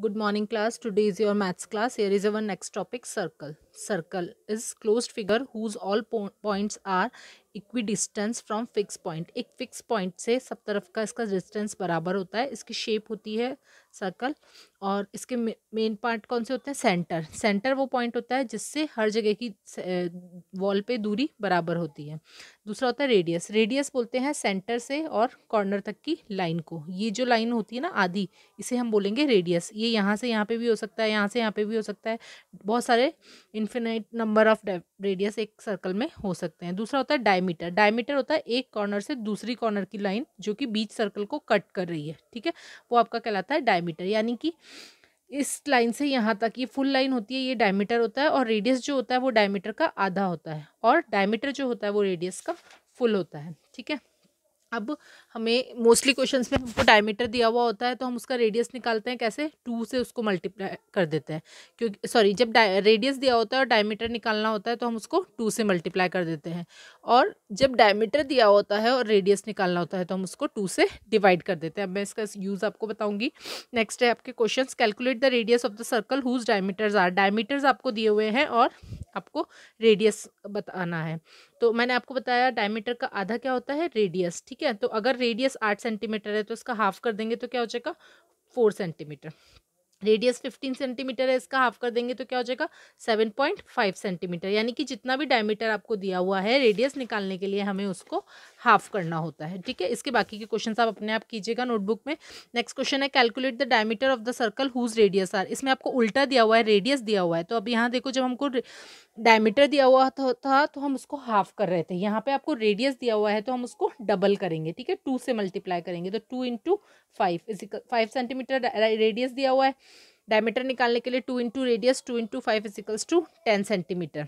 Good morning class. Today is your maths class. Here is our next topic circle. Circle is close figure whose all points are equidistance from fix point एक fix point से सब तरफ का इसका distance बराबर होता है इसकी शेप होती है सर्कल और इसके मेन पार्ट कौन से होते हैं सेंटर सेंटर वो पॉइंट होता है जिससे हर जगह की वॉल पे दूरी बराबर होती है दूसरा होता है रेडियस रेडियस बोलते हैं सेंटर से और कॉर्नर तक की लाइन को ये जो लाइन होती है ना आधी इसे हम बोलेंगे रेडियस ये यहाँ से यहाँ पर भी हो सकता है यहाँ से यहाँ पर भी हो सकता है बहुत सारे इन इन्फिनाइट नंबर ऑफ रेडियस एक सर्कल में हो सकते हैं दूसरा होता है डायमीटर डायमीटर होता है एक कॉर्नर से दूसरी कॉर्नर की लाइन जो कि बीच सर्कल को कट कर रही है ठीक है वो आपका कहलाता है डायमीटर यानी कि इस लाइन से यहाँ तक ये फुल लाइन होती है ये डायमीटर होता है और रेडियस जो होता है वो डायमीटर का आधा होता है और डायमीटर जो होता है वो रेडियस का फुल होता है ठीक है अब हमें मोस्टली क्वेश्चन में हमको डायमीटर दिया हुआ होता है तो हम उसका रेडियस निकालते हैं कैसे टू से उसको मल्टीप्लाई कर देते हैं क्योंकि सॉरी जब रेडियस दिया होता है और डायमीटर निकालना होता है तो हम उसको टू से मल्टीप्लाई कर देते हैं और जब डायमीटर दिया होता है और रेडियस निकालना होता है तो हम उसको टू से डिवाइड कर देते हैं अब मैं इसका यूज़ आपको बताऊँगी नेक्स्ट है आपके question calculate the radius of the circle whose diameters are diameters आपको दिए हुए हैं और आपको रेडियस बताना है तो मैंने आपको बताया डायमीटर का आधा क्या होता है रेडियस ठीक है तो अगर रेडियस आठ सेंटीमीटर है तो इसका हाफ कर देंगे तो क्या हो जाएगा four centimetre radius fifteen centimetre है इसका हाफ कर देंगे तो क्या हो जाएगा सेवन पॉइंट फाइव सेंटीमीटर यानी कि जितना भी डायमीटर आपको दिया हुआ है रेडियस निकालने के लिए हमें उसको हाफ करना होता है ठीक है इसके बाकी के क्वेश्चन आप अपने आप कीजिएगा नोटबुक में नेक्स्ट क्वेश्चन है calculate the diameter of the circle whose radius are इसमें आपको उल्टा दिया हुआ है रेडियस दिया हुआ है तो अब यहाँ देखो जब हमको डायमीटर दिया हुआ था तो हम उसको हाफ कर रहे थे यहाँ पे आपको रेडियस दिया हुआ है तो हम उसको डबल करेंगे ठीक है टू से मल्टीप्लाई करेंगे तो two into five equal five centimetre radius दिया हुआ है डायमीटर निकालने के लिए two into radius two into five equals two ten centimetre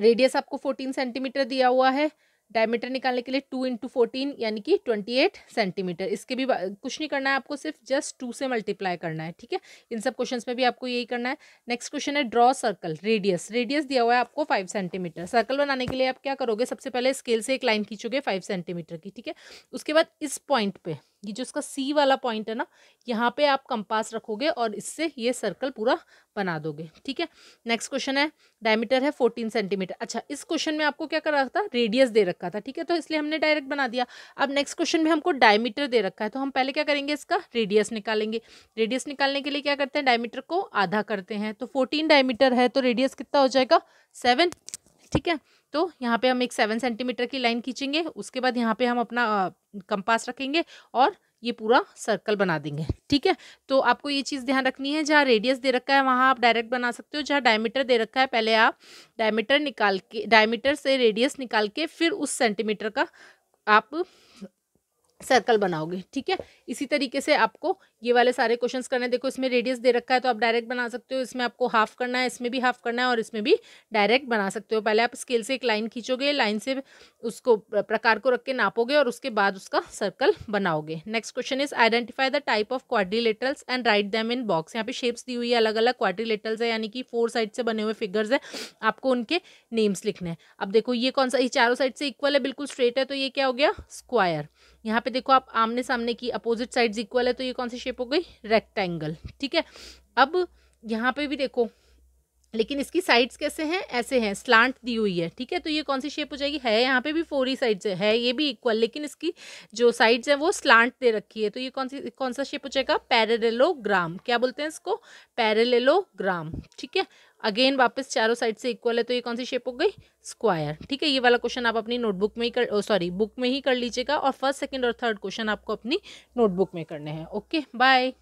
radius आपको फोर्टीन सेंटीमीटर दिया हुआ है डायमीटर निकालने के लिए टू इंटू फोर्टीन यानी कि ट्वेंटी एट सेंटीमीटर इसके भी कुछ नहीं करना है आपको सिर्फ जस्ट टू से मल्टीप्लाई करना है ठीक है इन सब क्वेश्चन में भी आपको यही करना है नेक्स्ट क्वेश्चन है ड्रॉ सर्कल रेडियस रेडियस दिया हुआ है आपको फाइव सेंटीमीटर सर्कल बनाने के लिए आप क्या करोगे सबसे पहले स्केल से एक लाइन खींचोगे फाइव सेंटीमीटर की ठीक है उसके बाद इस पॉइंट पर ये जो इसका सी वाला पॉइंट है ना यहाँ पे आप कंपास रखोगे और इससे ये सर्कल पूरा बना दोगे ठीक है नेक्स्ट क्वेश्चन है डायमीटर है फोर्टीन सेंटीमीटर अच्छा इस क्वेश्चन में आपको क्या कर रखा था रेडियस दे रखा था ठीक है तो इसलिए हमने डायरेक्ट बना दिया अब नेक्स्ट क्वेश्चन में हमको डायमीटर दे रखा है तो हम पहले क्या करेंगे इसका रेडियस निकालेंगे रेडियस निकालने के लिए क्या करते हैं डायमीटर को आधा करते हैं तो फोर्टीन डायमीटर है तो रेडियस कितना हो जाएगा सेवन ठीक है तो यहाँ पे हम एक सेवन सेंटीमीटर की लाइन खींचेंगे उसके बाद यहाँ पे हम अपना कंपास रखेंगे और ये पूरा सर्कल बना देंगे ठीक है तो आपको ये चीज़ ध्यान रखनी है जहाँ रेडियस दे रखा है वहाँ आप डायरेक्ट बना सकते हो जहाँ डायमीटर दे रखा है पहले आप डायमीटर निकाल के डायमीटर से रेडियस निकाल के फिर उस सेंटीमीटर का आप सर्कल बनाओगे ठीक है इसी तरीके से आपको ये वाले सारे क्वेश्चंस करने देखो इसमें रेडियस दे रखा है तो आप डायरेक्ट बना सकते हो इसमें आपको हाफ करना है इसमें भी हाफ करना है और इसमें भी डायरेक्ट बना सकते हो पहले आप स्केल से एक लाइन खींचोगे लाइन से उसको प्रकार को रख के नापोगे और उसके बाद उसका सर्कल बनाओगे next question is identify the type of quadrilaterals and write them in box यहाँ पे शेप्स दी हुई है अलग अलग क्वाड्रीलेटरल्स है यानी कि फोर साइड से बने हुए फिगर्स है आपको उनके नेम्स लिखने हैं अब देखो ये कौन सा ये चारों साइड से इक्वल है बिल्कुल स्ट्रेट है तो ये क्या हो गया स्क्वायर यहाँ पे पे देखो आप आमने सामने की अपोजिट साइड्स इक्वल है तो ये कौन सी शेप हो गई रेक्टेंगल ठीक है अब यहाँ पे भी देखो लेकिन इसकी साइड्स कैसे हैं ऐसे हैं स्लांट दी हुई है ठीक है तो ये कौन सी शेप हो जाएगी है यहाँ पे भी फोर ही साइड्स है ये भी इक्वल लेकिन इसकी जो साइड्स हैं वो स्लांट दे रखी है तो ये कौन सी कौन सा शेप हो जाएगा पैरेलेलोग्राम क्या बोलते हैं इसको पैरेलेलोग्राम ठीक है अगेन वापस चारों साइड से इक्वल है तो ये कौन सी शेप हो गई स्क्वायर ठीक है ये वाला क्वेश्चन आप अपनी नोटबुक में ही कर सॉरी oh, बुक में ही कर लीजिएगा और फर्स्ट सेकेंड और थर्ड क्वेश्चन आपको अपनी नोटबुक में करने हैं ओके बाय